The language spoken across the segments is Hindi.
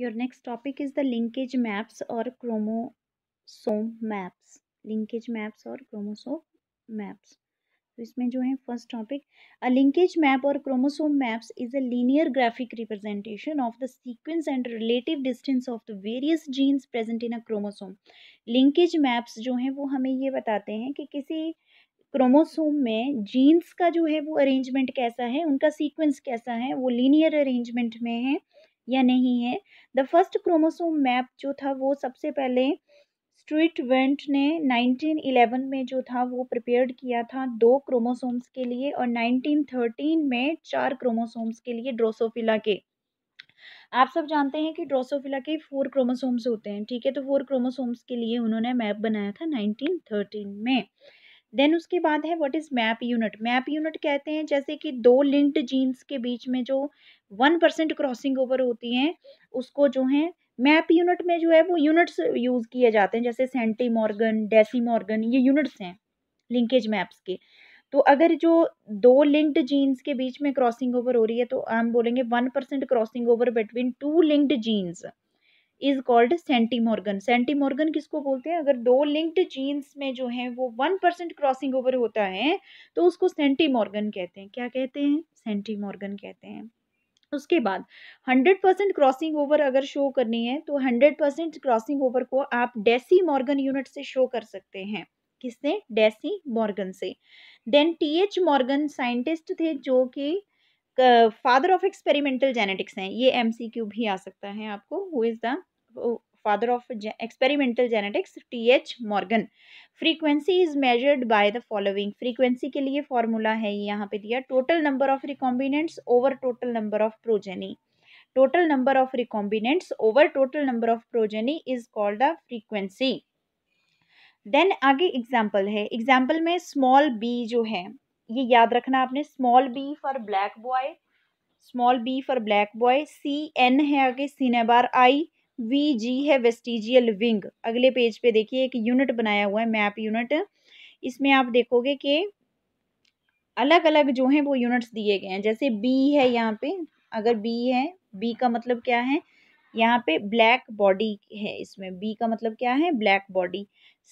Your next topic is the linkage maps और क्रोमोसोम मैप्स लिंकेज मैप्स और क्रोमोसोम मैप्स तो इसमें जो है first topic a linkage map और chromosome maps is a linear graphic representation of the sequence and relative distance of the various genes present in a chromosome linkage maps जो हैं वो हमें ये बताते हैं कि किसी क्रोमोसोम में जीन्स का जो है वो अरेंजमेंट कैसा है उनका सीक्वेंस कैसा है वो लीनियर अरेंजमेंट में है या नहीं है द फर्स्ट क्रोमोसोम मैप जो था वो सबसे पहले स्ट्रीट वेंट ने 1911 में जो था वो प्रिपेयर्ड किया था दो क्रोमोसोम्स के लिए और 1913 में चार क्रोमोसोम्स के लिए ड्रोसोफिला के आप सब जानते हैं कि ड्रोसोफिला के फोर क्रोमोसोम्स होते हैं ठीक है तो फोर क्रोमोसोम्स के लिए उन्होंने मैप बनाया था 1913 में देन उसके बाद है what is map unit map unit कहते हैं जैसे कि दो लिंक्ड जीन्स के बीच में जो वन परसेंट क्रॉसिंग ओवर होती हैं उसको जो है मैप यूनिट में जो है वो यूनिट्स यूज़ किए जाते हैं जैसे सेंटी मॉर्गन डेसी मॉर्गन ये यूनिट्स हैं लिंकेज मैप्स के तो अगर जो दो लिंक्ड जीन्स के बीच में क्रॉसिंग ओवर हो रही है तो हम बोलेंगे one percent crossing over between two linked genes is called centimorgan centimorgan किसको बोलते हैं अगर दो लिंक्ड जीन्स में जो है वो वन परसेंट क्रॉसिंग ओवर होता है तो उसको सेंटीमॉर्गन कहते हैं क्या कहते हैं सेंटीमॉर्गन कहते हैं उसके बाद हंड्रेड परसेंट क्रॉसिंग ओवर अगर शो करनी है तो हंड्रेड परसेंट क्रॉसिंग ओवर को आप डेसी मॉर्गन यूनिट से शो कर सकते हैं किससे डेसी मॉर्गन से then T H Morgan scientist थे जो कि फादर ऑफ एक्सपेरिमेंटल जेनेटिक्स हैं ये एम भी आ सकता है आपको who is the father of experimental genetics T H Morgan frequency is measured by the following frequency के लिए फॉर्मूला है ये यहाँ पे दिया total number of recombinants over total number of progeny total number of recombinants over total number of progeny is called the frequency then आगे एग्जाम्पल है एग्जाम्पल में स्मॉल बी जो है ये याद रखना आपने small B for black boy small B for black boy C N है आगे सीनेबार आई वी जी है वेस्टिजियल विंग अगले पेज पे देखिए एक यूनिट बनाया हुआ है मैप यूनिट इसमें आप देखोगे कि अलग अलग जो हैं वो यूनिट्स दिए गए हैं जैसे बी है यहाँ पे अगर बी है बी का मतलब क्या है यहाँ पे ब्लैक बॉडी है इसमें बी का मतलब क्या है ब्लैक बॉडी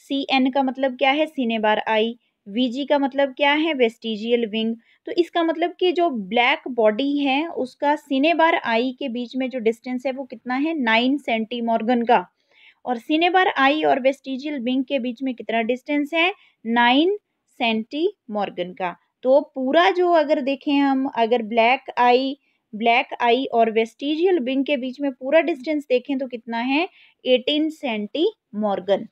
सी एन का मतलब क्या है सीने बार आई वीजी का मतलब क्या है वेस्टिजियल विंग तो इसका मतलब कि जो ब्लैक बॉडी है उसका सिनेबार आई के बीच में जो डिस्टेंस है वो कितना है नाइन सेंटीमॉर्गन का और सिनेबार आई और वेस्टिजियल विंग के बीच में कितना डिस्टेंस है नाइन सेंटी मॉर्गन का तो पूरा जो अगर देखें हम अगर ब्लैक आई ब्लैक आई और वेस्टिजियल विंग के बीच में पूरा डिस्टेंस देखें तो कितना है एटीन सेंटी मॉर्गन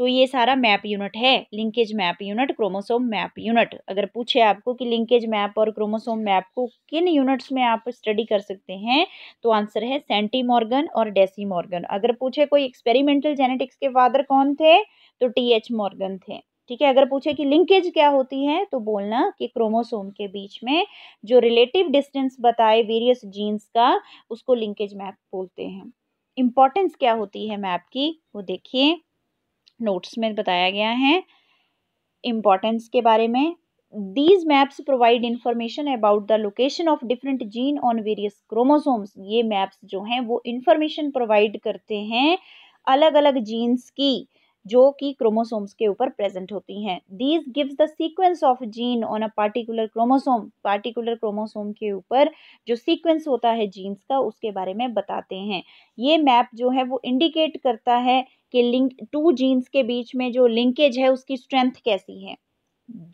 तो ये सारा मैप यूनिट है linkage map unit chromosome map unit अगर पूछे आपको कि लिंकेज मैप और क्रोमोसोम मैप को किन यूनिट्स में आप स्टडी कर सकते हैं तो आंसर है सेंटी मॉर्गन और डेसी मॉर्गन अगर पूछे कोई एक्सपेरिमेंटल जेनेटिक्स के फादर कौन थे तो टी एच मॉर्गन थे ठीक है अगर पूछे कि लिंकेज क्या होती है तो बोलना कि क्रोमोसोम के बीच में जो रिलेटिव डिस्टेंस बताए वेरियस जीन्स का उसको लिंकेज मैप बोलते हैं इम्पॉर्टेंस क्या होती है मैप की वो देखिए नोट्स में बताया गया है इम्पॉर्टेंस के बारे में these maps provide information about the location of different gene on various chromosomes ये मैप्स जो हैं वो इन्फॉर्मेशन प्रोवाइड करते हैं अलग अलग जीन्स की जो कि क्रोमोसोम्स के ऊपर प्रेजेंट होती हैं these gives the sequence of gene on a particular chromosome particular chromosome के ऊपर जो सीक्वेंस होता है जीन्स का उसके बारे में बताते हैं ये मैप जो है वो इंडिकेट करता है कि लिंक टू जीन्स के बीच में जो लिंकेज है उसकी स्ट्रेंथ कैसी है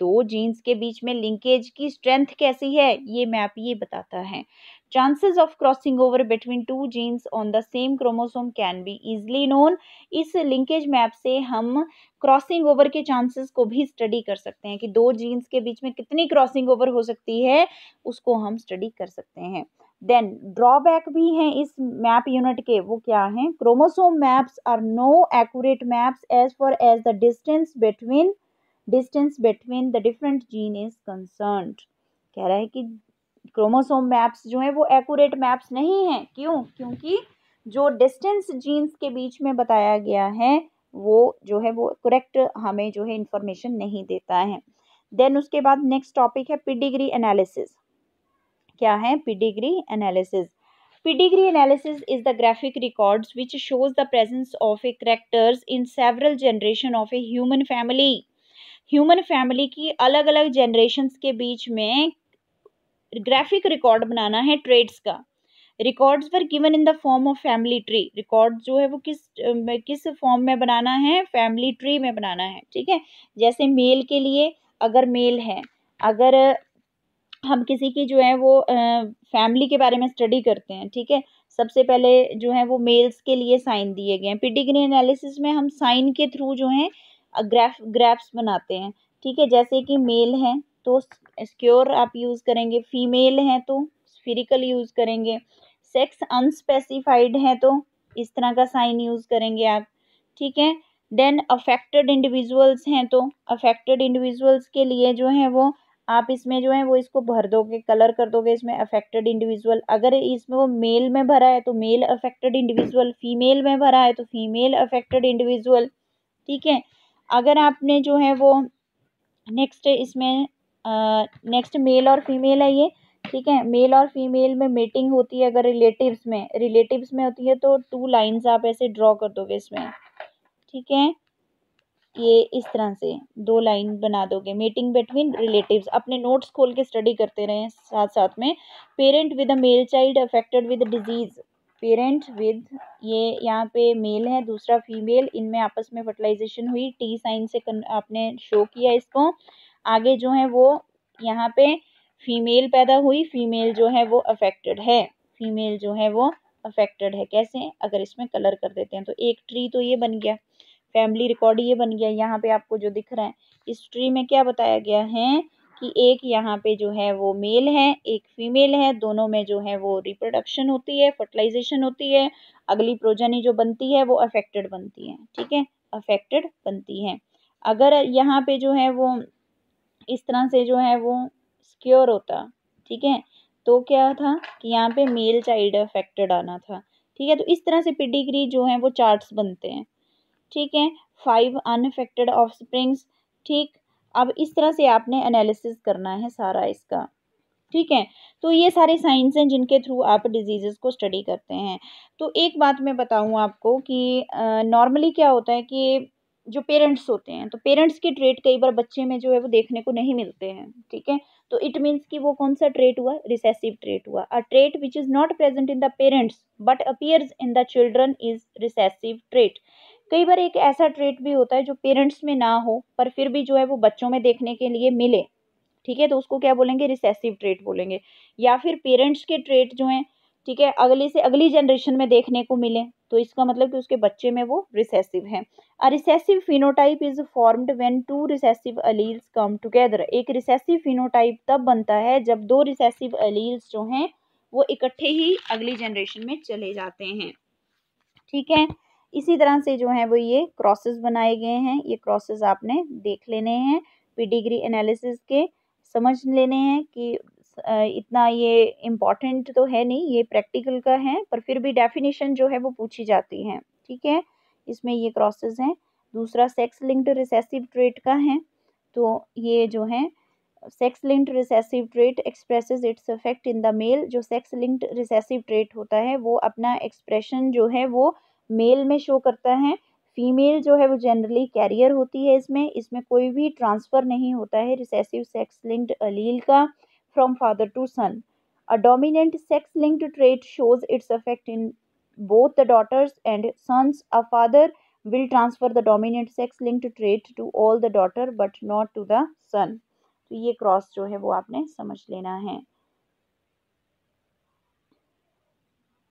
दो जीन्स के बीच में लिंकेज की स्ट्रेंथ कैसी है ये मैप ये बताता है chances of crossing over between two genes on the same chromosome can be easily known इस linkage map से हम crossing over के chances को भी study कर सकते हैं कि दो genes के बीच में कितनी crossing over हो सकती है उसको हम study कर सकते हैं देन ड्रॉबैक भी हैं इस मैप यूनिट के वो क्या हैं chromosome maps are no accurate maps as far as the distance between distance between the different gene is concern कह रहा है कि क्रोमोसोम मैप्स जो हैं वो एक्यूरेट मैप्स नहीं हैं क्यों क्योंकि जो डिस्टेंस जीन्स के बीच में बताया गया है वो जो है वो करेक्ट हमें जो है इंफॉर्मेशन नहीं देता है देन उसके बाद नेक्स्ट टॉपिक है पिडिग्री एनालिसिस क्या है pedigree analysis Pedigree analysis is the graphic records which shows the presence of a characters in several generation of a human family human family की अलग अलग जनरेशन के बीच में ग्राफिक रिकॉर्ड बनाना है ट्रेड्स का records were given in the form of family tree record जो है वो किस किस फॉर्म में बनाना है फैमिली ट्री में बनाना है ठीक है जैसे मेल के लिए अगर मेल है अगर हम किसी की जो है वो फैमिली के बारे में स्टडी करते हैं ठीक है सबसे पहले जो है वो मेल्स के लिए साइन दिए गए हैं पिडिग्री एनालिसिस में हम साइन के थ्रू जो है ग्राफ ग्राफ्स बनाते हैं ठीक है जैसे कि मेल है तो स्क्योर आप यूज़ करेंगे फीमेल हैं तो स्फिरिकल यूज़ करेंगे सेक्स अनस्पेसिफाइड हैं तो इस तरह का साइन यूज़ करेंगे आप ठीक है देन अफेक्टेड इंडिविजुअल्स हैं तो अफेक्टेड इंडिविजुअल्स के लिए जो है वो आप इसमें जो है वो इसको भर दोगे कलर कर दोगे इसमें अफेक्टेड इंडिविजुअल अगर इसमें वो मेल में भरा है तो मेल अफेक्टेड इंडिविजुअल फीमेल में भरा है तो फीमेल अफेक्टेड इंडिविजुअल ठीक है अगर आपने जो है वो नेक्स्ट इसमें नेक्स्ट मेल और फीमेल है ये ठीक है मेल और फीमेल में मेटिंग होती है अगर रिलेटिव्स में रिलेटिव्स में होती है तो टू लाइंस आप ऐसे ड्रॉ कर दोगे इसमें ठीक है ये इस तरह से दो लाइन बना दोगे मेटिंग बिटवीन रिलेटिव्स अपने नोट्स खोल के स्टडी करते रहे साथ साथ में parent with a male child affected with disease parent with ये यहाँ पे मेल है दूसरा फीमेल इनमें आपस में फर्टिलाइजेशन हुई टी साइन से आपने शो किया इसको आगे जो है वो यहाँ पे फीमेल पैदा हुई फीमेल जो है वो अफेक्टेड है फीमेल जो है वो अफेक्टेड है कैसे अगर इसमें कलर कर देते हैं तो एक ट्री तो ये बन गया फैमिली रिकॉर्ड ये बन गया यहाँ पे आपको जो दिख रहा है इस ट्री में क्या बताया गया है कि एक यहाँ पे जो है वो मेल है एक फीमेल है दोनों में जो है वो रिप्रोडक्शन होती है फर्टिलाइजेशन होती है अगली प्रोजनी जो बनती है वो अफेक्टेड बनती है ठीक है अफेक्टेड बनती है अगर यहाँ पे जो है वो इस तरह से जो है वो सिक्योर होता ठीक है तो क्या था कि यहाँ पे मेल चाइल्ड अफेक्टेड आना था ठीक है तो इस तरह से पिडिग्री जो है वो चार्ट्स बनते हैं ठीक है फाइव अनफेक्टेड ऑफ स्प्रिंग्स ठीक अब इस तरह से आपने एनालिसिस करना है सारा इसका ठीक है तो ये सारे साइंस हैं जिनके थ्रू आप डिजीज़ को स्टडी करते हैं तो एक बात मैं बताऊँ आपको कि नॉर्मली क्या होता है कि जो पेरेंट्स होते हैं तो पेरेंट्स के ट्रेट कई बार बच्चे में जो है वो देखने को नहीं मिलते हैं ठीक है तो इट मीन्स कि वो कौन सा ट्रेट हुआ रिसेसिव ट्रेट हुआ a trait which is not present in the parents but appears in the children is recessive trait कई बार एक ऐसा ट्रेट भी होता है जो पेरेंट्स में ना हो पर फिर भी जो है वो बच्चों में देखने के लिए मिले ठीक है तो उसको क्या बोलेंगे रिसेसिव ट्रेट बोलेंगे या फिर पेरेंट्स के ट्रेट जो हैं ठीक है अगले से अगली जनरेशन में देखने को मिले तो इसका मतलब कि उसके बच्चे में वो रिसेसिव है a recessive phenotype is formed when two recessive alleles come together एक रिसेसिव फिनोटाइप तब बनता है जब दो रिसेसिव अलील्स जो हैं वो इकट्ठे ही अगली जनरेशन में चले जाते हैं ठीक है इसी तरह से जो है वो ये क्रॉसेस बनाए गए हैं ये क्रॉसेस आपने देख लेने हैं पीडिग्री एनालिसिस के समझ लेने हैं कि इतना ये इम्पॉर्टेंट तो है नहीं ये प्रैक्टिकल का है पर फिर भी डेफिनेशन जो है वो पूछी जाती है ठीक है इसमें ये क्रॉसेस हैं दूसरा सेक्स लिंक्ड रिसेसिव ट्रेट का है तो ये जो है sex linked recessive trait expresses its effect in the male जो सेक्स लिंक्ड रिसेसिव ट्रेट होता है वो अपना एक्सप्रेशन जो है वो मेल में शो करता है फीमेल जो है वो जनरली कैरियर होती है इसमें इसमें कोई भी ट्रांसफ़र नहीं होता है रिसेसिव सेक्स लिंक्ड अलील का from father to son. A dominant sex linked trait shows its effect in both the daughters and sons. A father will transfer the dominant sex linked trait to all the daughter but not to the son. तो ये क्रॉस जो है वो आपने समझ लेना है